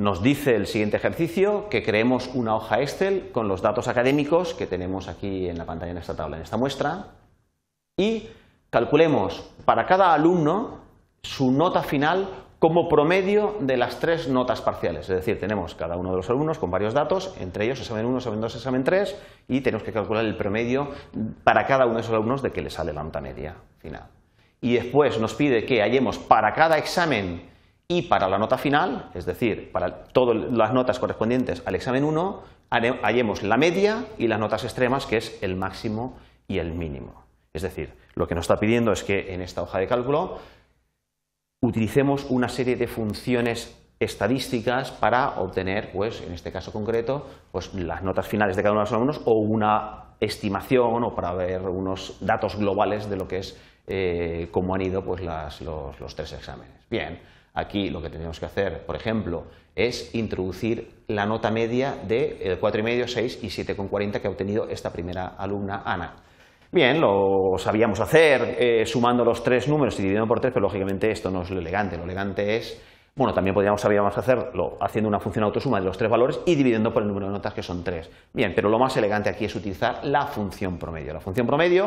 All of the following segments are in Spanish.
Nos dice el siguiente ejercicio que creemos una hoja Excel con los datos académicos que tenemos aquí en la pantalla en esta tabla, en esta muestra, y calculemos para cada alumno su nota final como promedio de las tres notas parciales. Es decir, tenemos cada uno de los alumnos con varios datos, entre ellos examen 1, examen 2, examen 3, y tenemos que calcular el promedio para cada uno de esos alumnos de que le sale la nota media final. Y después nos pide que hallemos para cada examen y para la nota final, es decir, para todas las notas correspondientes al examen 1, hallemos la media y las notas extremas, que es el máximo y el mínimo. Es decir, lo que nos está pidiendo es que en esta hoja de cálculo utilicemos una serie de funciones estadísticas para obtener, pues, en este caso concreto, pues, las notas finales de cada uno de los alumnos o una estimación o para ver unos datos globales de lo que es eh, cómo han ido pues, los, tres exámenes. Bien, aquí lo que tenemos que hacer, por ejemplo, es introducir la nota media de 4,5, eh, 6 y 7,40 que ha obtenido esta primera alumna, Ana. Bien, lo sabíamos hacer eh, sumando los tres números y dividiendo por tres, pero lógicamente esto no es lo elegante. Lo elegante es, bueno, también podríamos sabíamos hacerlo haciendo una función autosuma de los tres valores y dividiendo por el número de notas que son tres. Bien, pero lo más elegante aquí es utilizar la función promedio. La función promedio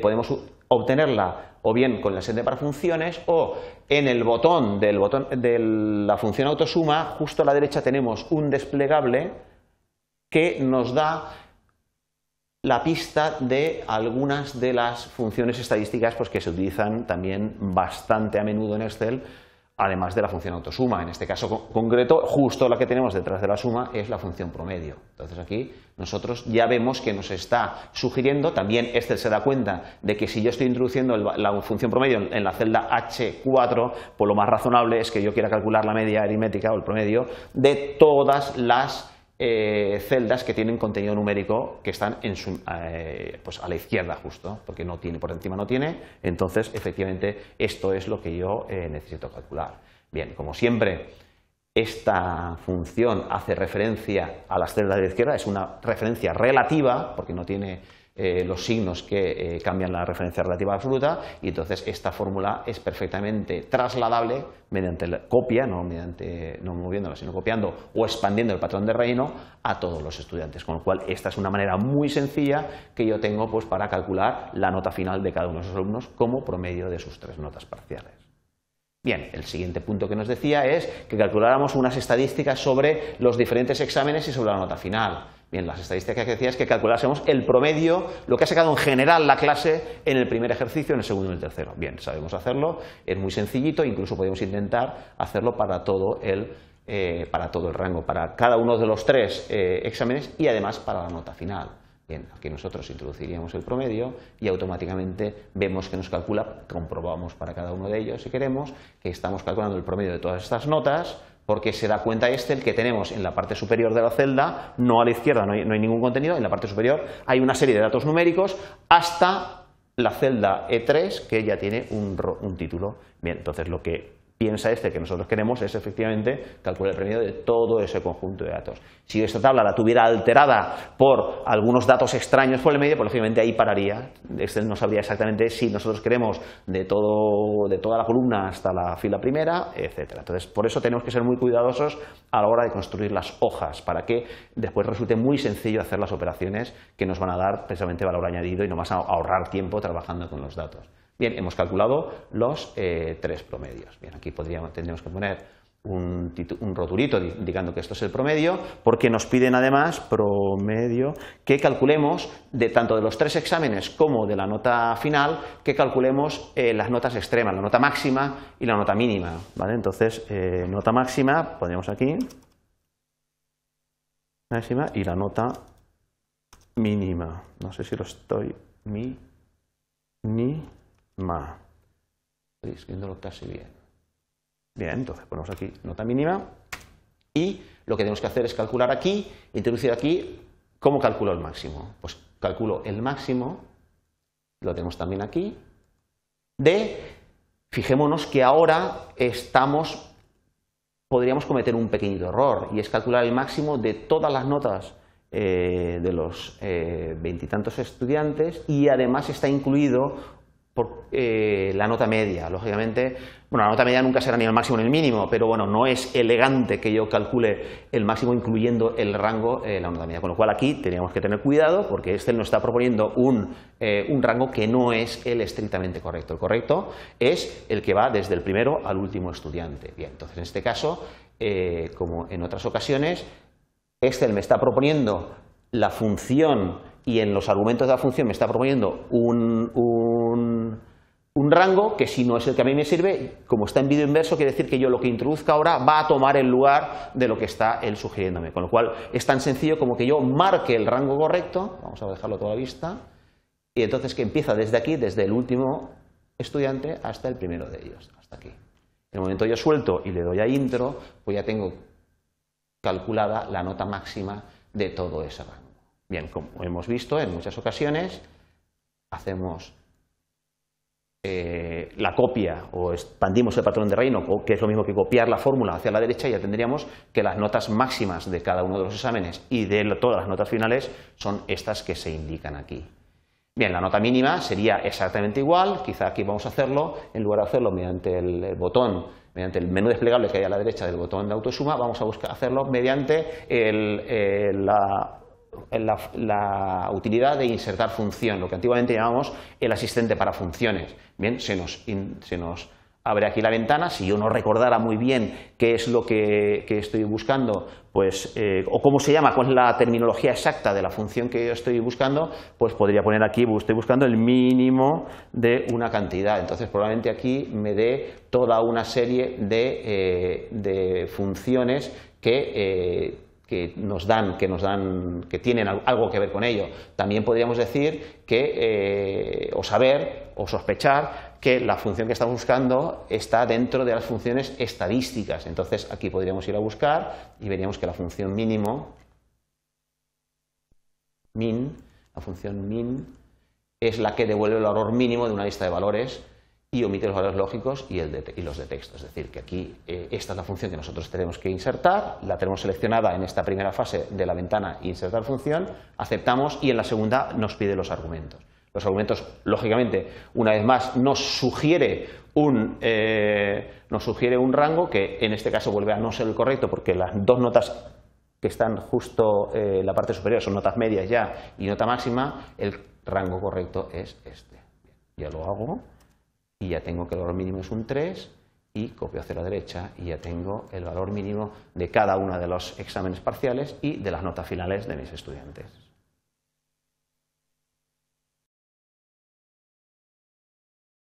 podemos obtenerla o bien con la sede para funciones o en el botón, del botón de la función autosuma, justo a la derecha tenemos un desplegable que nos da la pista de algunas de las funciones estadísticas pues, que se utilizan también bastante a menudo en Excel además de la función autosuma. En este caso concreto, justo la que tenemos detrás de la suma es la función promedio. Entonces aquí nosotros ya vemos que nos está sugiriendo, también este se da cuenta de que si yo estoy introduciendo la función promedio en la celda H4, pues lo más razonable es que yo quiera calcular la media aritmética o el promedio de todas las eh, celdas que tienen contenido numérico que están en su, eh, pues a la izquierda justo, porque no tiene, por encima no tiene, entonces efectivamente esto es lo que yo eh, necesito calcular. Bien, como siempre, esta función hace referencia a las celdas de la izquierda, es una referencia relativa, porque no tiene eh, los signos que eh, cambian la referencia relativa fruta y entonces esta fórmula es perfectamente trasladable mediante la copia, no, mediante, no moviéndola, sino copiando o expandiendo el patrón de reino a todos los estudiantes. Con lo cual, esta es una manera muy sencilla que yo tengo pues, para calcular la nota final de cada uno de esos alumnos como promedio de sus tres notas parciales. Bien, el siguiente punto que nos decía es que calculáramos unas estadísticas sobre los diferentes exámenes y sobre la nota final. Bien, las estadísticas que decía es que calculásemos el promedio, lo que ha sacado en general la clase en el primer ejercicio, en el segundo y en el tercero. Bien, sabemos hacerlo, es muy sencillito, incluso podemos intentar hacerlo para todo el, eh, para todo el rango, para cada uno de los tres eh, exámenes y además para la nota final. Bien, aquí nosotros introduciríamos el promedio y automáticamente vemos que nos calcula, comprobamos para cada uno de ellos si queremos, que estamos calculando el promedio de todas estas notas, porque se da cuenta este el que tenemos en la parte superior de la celda, no a la izquierda no hay, ningún contenido, en la parte superior hay una serie de datos numéricos hasta la celda E3 que ya tiene un, un título. Bien, entonces lo que piensa este que nosotros queremos es efectivamente calcular el premio de todo ese conjunto de datos. Si esta tabla la tuviera alterada por algunos datos extraños por el medio, pues lógicamente ahí pararía. Este no sabría exactamente si nosotros queremos de, todo, de toda la columna hasta la fila primera, etcétera. Entonces, por eso tenemos que ser muy cuidadosos a la hora de construir las hojas para que después resulte muy sencillo hacer las operaciones que nos van a dar precisamente valor añadido y nos vas a ahorrar tiempo trabajando con los datos. Bien, hemos calculado los eh, tres promedios. Bien, aquí tendríamos que poner un, roturito indicando que esto es el promedio, porque nos piden además promedio que calculemos de tanto de los tres exámenes como de la nota final, que calculemos eh, las notas extremas, la nota máxima y la nota mínima. ¿vale? Entonces, eh, nota máxima, ponemos aquí, máxima y la nota mínima. No sé si lo estoy mi más. Escribiéndolo casi bien. Bien, entonces ponemos aquí nota mínima y lo que tenemos que hacer es calcular aquí, introducir aquí, ¿cómo calculo el máximo? Pues calculo el máximo, lo tenemos también aquí, de, fijémonos que ahora estamos, podríamos cometer un pequeño error y es calcular el máximo de todas las notas eh, de los eh, veintitantos estudiantes y además está incluido por eh, la nota media. Lógicamente, bueno, la nota media nunca será ni el máximo ni el mínimo, pero bueno, no es elegante que yo calcule el máximo incluyendo el rango, eh, la nota media. Con lo cual aquí teníamos que tener cuidado porque Excel nos está proponiendo un, eh, rango que no es el estrictamente correcto. El correcto es el que va desde el primero al último estudiante. Bien, entonces en este caso, eh, como en otras ocasiones, Excel me está proponiendo la función y en los argumentos de la función me está proponiendo un, rango que si no es el que a mí me sirve, como está en vídeo inverso, quiere decir que yo lo que introduzca ahora va a tomar el lugar de lo que está él sugiriéndome. Con lo cual es tan sencillo como que yo marque el rango correcto, vamos a dejarlo toda vista, y entonces que empieza desde aquí, desde el último estudiante hasta el primero de ellos, hasta aquí. En el momento yo suelto y le doy a intro, pues ya tengo calculada la nota máxima de todo ese rango. Bien, como hemos visto en muchas ocasiones, hacemos eh, la copia o expandimos el patrón de reino, que es lo mismo que copiar la fórmula hacia la derecha, y ya tendríamos que las notas máximas de cada uno de los exámenes y de todas las notas finales son estas que se indican aquí. Bien, la nota mínima sería exactamente igual, quizá aquí vamos a hacerlo, en lugar de hacerlo mediante el botón, mediante el menú desplegable que hay a la derecha del botón de autosuma, vamos a buscar hacerlo mediante la la, utilidad de insertar función, lo que antiguamente llamamos el asistente para funciones. Bien, se nos, abre aquí la ventana. Si yo no recordara muy bien qué es lo que, estoy buscando, pues, eh, o cómo se llama, cuál es la terminología exacta de la función que yo estoy buscando, pues podría poner aquí, estoy buscando el mínimo de una cantidad. Entonces, probablemente aquí me dé toda una serie de, eh, funciones que eh, que nos dan, que nos dan, que tienen algo que ver con ello. También podríamos decir que eh, o saber o sospechar que la función que estamos buscando está dentro de las funciones estadísticas. Entonces aquí podríamos ir a buscar y veríamos que la función mínimo min, la función min es la que devuelve el valor mínimo de una lista de valores y omite los valores lógicos y, los de texto. Es decir, que aquí eh, esta es la función que nosotros tenemos que insertar, la tenemos seleccionada en esta primera fase de la ventana insertar función, aceptamos y en la segunda nos pide los argumentos. Los argumentos, lógicamente, una vez más, nos sugiere un, eh, nos sugiere un rango que en este caso vuelve a no ser el correcto porque las dos notas que están justo eh, en la parte superior son notas medias ya y nota máxima, el rango correcto es este. Ya lo hago y ya tengo que el valor mínimo es un 3 y copio hacia la derecha y ya tengo el valor mínimo de cada uno de los exámenes parciales y de las notas finales de mis estudiantes.